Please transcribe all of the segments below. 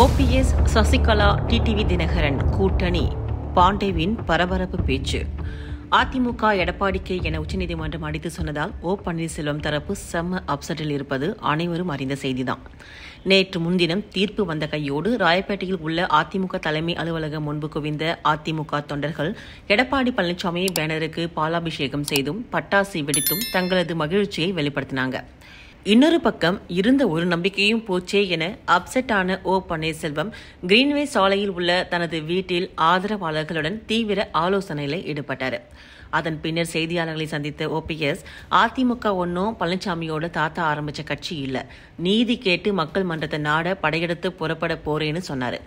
OPS Sasikala TTV Dinakaran கூட்டணி பாண்டேவின் பரபரப்பு பேச்சு அதிமுக எடப்பாடிக்கு என உச்சநீதிமன்றம் அடித்து சொன்னதால் ஓ பன்னீர்செல்வம் தரப்பு செம்ம அப்செட்டில் இருப்பது அனைவரும் அறிந்த செய்திதான் நேற்று முன்தினம் தீர்ப்பு வந்த கையோடு ராயப்பேட்டையில் உள்ள அதிமுக தலைமை அலுவலகம் முன்பு குவிந்த அதிமுக தொண்டர்கள் எடப்பாடி பழனிசாமி பேனருக்கு பாலாபிஷேகம் செய்தும் பட்டாசு வெடித்தும் தங்களது மகிழ்ச்சியை வெளிப்படுத்தினாங்க இன்னொரு பக்கம் இருந்த ஒரு நம்பிக்கையும் போச்சே என அப்செட் ஆன ஓ பன்னீர்செல்வம் கிரீன்வே சாலையில் உள்ள தனது வீட்டில் ஆதரவாளர்களுடன் தீவிர ஆலோசனையில் ஈடுபட்டார் அதன் பின்னர் செய்தியாளர்களை சந்தித்த ஓபிஎஸ் அதிமுக ஒன்றும் பழனிசாமியோட தாத்தா ஆரம்பித்த கட்சி இல்லை நீதி கேட்டு மக்கள் மன்றத்தை நாட படையெடுத்து புறப்பட போறேன்னு சொன்னார்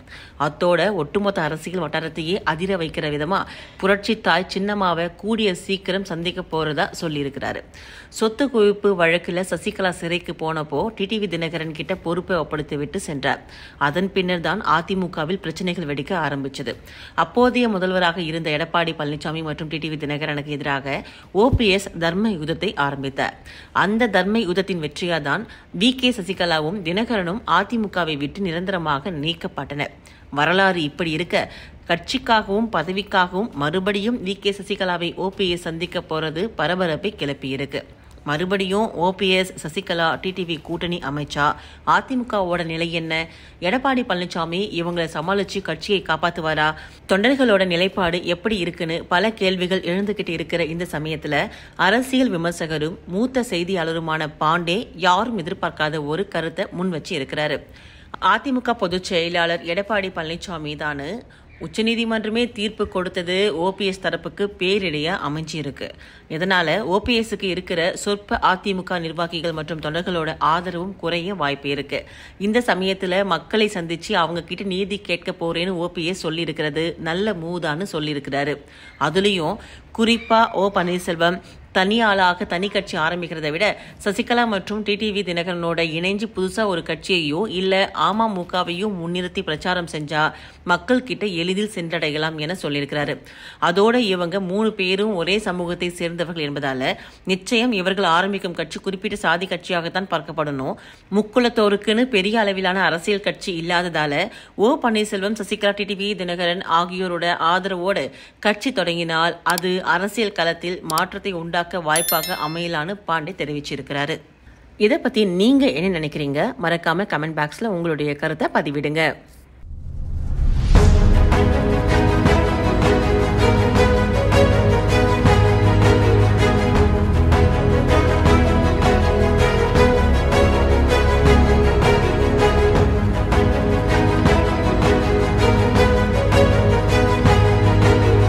அத்தோட ஒட்டுமொத்த அரசியல் வட்டாரத்தையே அதிர வைக்கிற விதமாக புரட்சி தாய் சின்னம்மாவை கூடிய சீக்கிரம் சந்திக்க போறதா சொல்லியிருக்கிறாரு சொத்து குவிப்பு வழக்கில் சசிகலா சிறைக்கு போனப்போ டிடிவி தினகரன் கிட்ட பொறுப்பை ஒப்படைத்துவிட்டு சென்றார் அதன் பின்னர் தான் அதிமுகவில் பிரச்சனைகள் வெடிக்க ஆரம்பிச்சது அப்போதைய முதல்வராக இருந்த எடப்பாடி பழனிசாமி மற்றும் டிடிவி தினகரனுக்கு எதிராக ஓபிஎஸ் தர்ம யுதத்தை ஆரம்பித்தார் அந்த தர்ம யுதத்தின் வெற்றியால் தான் வி கே சசிகலாவும் தினகரனும் அதிமுகவை விட்டு நிரந்தரமாக நீக்கப்பட்டனர் வரலாறு இப்படி இருக்க கட்சிக்காகவும் பதவிக்காகவும் மறுபடியும் வி கே சசிகலாவை ஓபிஎஸ் சந்திக்க போறது பரபரப்பை கிளப்பியிருக்கு மறுபடியும் ஓபிஎஸ் சசிகலா டிடிவி கூட்டணி அமைச்சா அதிமுகவோட நிலை என்ன எடப்பாடி பழனிசாமி இவங்களை சமாளித்து கட்சியை காப்பாத்துவாரா தொண்டர்களோட நிலைப்பாடு எப்படி இருக்குன்னு பல கேள்விகள் எழுந்துக்கிட்டு இருக்கிற இந்த சமயத்தில் அரசியல் விமர்சகரும் மூத்த செய்தியாளருமான பாண்டே யாரும் எதிர்பார்க்காத ஒரு கருத்தை முன் வச்சு இருக்கிறாரு அதிமுக பொதுச் செயலாளர் எடப்பாடி பழனிசாமி தான் உச்சநீதிமன்றமே தீர்ப்பு கொடுத்தது ஓபிஎஸ் தரப்புக்கு பேரிடையாக அமைஞ்சிருக்கு இதனால் ஓபிஎஸ்க்கு இருக்கிற சொற்ப அதிமுக நிர்வாகிகள் மற்றும் தொண்டர்களோட ஆதரவும் குறைய வாய்ப்பு இருக்கு இந்த சமயத்தில் மக்களை சந்தித்து அவங்க கிட்ட நீதி கேட்க போறேன்னு ஓபிஎஸ் சொல்லியிருக்கிறது நல்ல மூதான்னு சொல்லியிருக்கிறாரு அதுலேயும் குறிப்பாக ஓ பன்னீர்செல்வம் தனி ஆளாக தனி கட்சி ஆரம்பிக்கிறத விட சசிகலா மற்றும் டிடிவி தினகரனோட இணைஞ்சு புதுசாக ஒரு கட்சியையோ இல்லை அமமுகவையோ முன்னிறுத்தி பிரச்சாரம் செஞ்சா மக்கள் கிட்ட எளிதில் சென்றடையலாம் என சொல்லியிருக்கிறாரு அதோட இவங்க மூணு பேரும் ஒரே சமூகத்தை சேர்ந்தவர்கள் என்பதால நிச்சயம் இவர்கள் ஆரம்பிக்கும் கட்சி குறிப்பிட்ட சாதி கட்சியாகத்தான் பார்க்கப்படணும் முக்குளத்தோருக்குன்னு பெரிய அளவிலான அரசியல் கட்சி இல்லாததால ஓ பன்னீர்செல்வம் சசிகலா டிடிவி தினகரன் ஆகியோரோட ஆதரவோடு கட்சி தொடங்கினால் அது அரசியல் களத்தில் மாற்றத்தை உண்டாக்க வாய்ப்பாக அமையலான்னு பாண்டே தெரிவிச்சிருக்கிறாரு இதை பற்றி நீங்கள் என்ன நினைக்கிறீங்க மறக்காம கமெண்ட் பாக்ஸ்ல உங்களுடைய கருத்தை பதிவிடுங்க